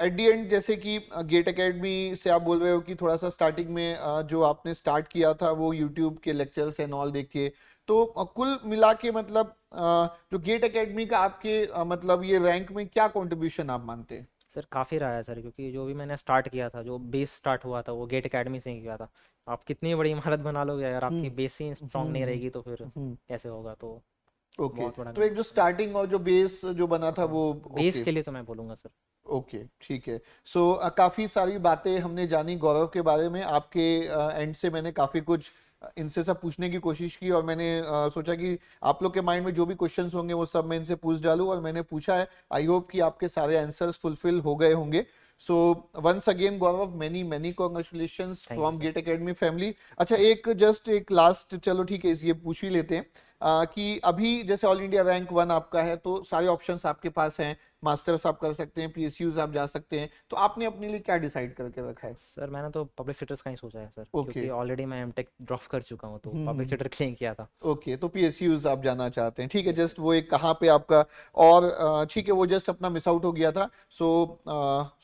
at the end जैसे कि गेट uh, अकेडमी से आप बोल रहे हो कि थोड़ा सा स्टार्टिंग में uh, जो आपने स्टार्ट किया था वो यूट्यूब के लेक्चर्स एंड ऑल देख के तो uh, कुल मिला के मतलब uh, जो गेट अकेडमी का आपके uh, मतलब ये रैंक में क्या कॉन्ट्रीब्यूशन आप मानते हैं सर काफ़ी रहा है सर क्योंकि जो भी मैंने स्टार्ट किया था जो बेस स्टार्ट हुआ था वो गेट अकेडमी से ही किया था आप कितनी बड़ी इमारत बना लोगे अगर आपकी बेस हम्म। ही स्ट्रांग नहीं हम्म। रहेगी तो फिर हम्म। कैसे होगा तो ओके तो एक जो स्टार्टिंग और जो बेस जो बना था वो बेस के लिए तो मैं बोलूंगा सर ओके ठीक है सो काफ़ी सारी बातें हमने जानी गौरव के बारे में आपके एंड से मैंने काफ़ी कुछ इनसे सब पूछने की कोशिश की और मैंने आ, सोचा कि आप लोग के माइंड में जो भी क्वेश्चंस होंगे वो सब मैं इनसे पूछ डालूँ और मैंने पूछा है आई होप कि आपके सारे आंसर्स फुलफिल हो गए होंगे so once again Gaurav many many congratulation from GATE Academy family अच्छा एक जस्ट एक लास्ट चलो ठीक है ये पूछ ही लेते हैं कि अभी जैसे ऑल इंडिया रैंक वन आपका है तो सारे ऑप्शंस आपके पास हैं मास्टर्स आप कर सकते हैं पी आप जा सकते हैं तो आपने अपने लिए क्या डिसाइड करके रखा है सर मैंने तो पब्लिक सेक्टर का ही सोचा है सर okay. क्योंकि ऑलरेडी मैं एमटेक ड्रॉप कर चुका हूं तो पब्लिक सेक्टर क्लेम किया था ओके okay, तो पी आप जाना चाहते हैं ठीक है जस्ट वो एक कहाँ पे आपका और ठीक है वो जस्ट अपना मिस आउट हो गया था so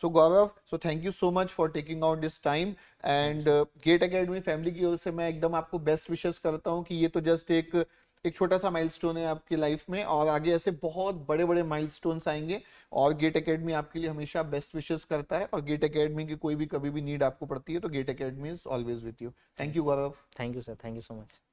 so Gaurav so thank you so much for taking out this time and GATE Academy family की ओर से मैं एकदम आपको बेस्ट विशेष करता हूँ कि ये तो जस्ट एक एक छोटा सा माइलस्टोन है आपकी लाइफ में और आगे ऐसे बहुत बड़े बड़े माइलस्टोन्स आएंगे और गेट अकेडमी आपके लिए हमेशा बेस्ट विशेष करता है और गेट अकेडमी की कोई भी कभी भी नीड आपको पड़ती है तो GATE Academy is always with you thank you Gaurav thank you sir thank you so much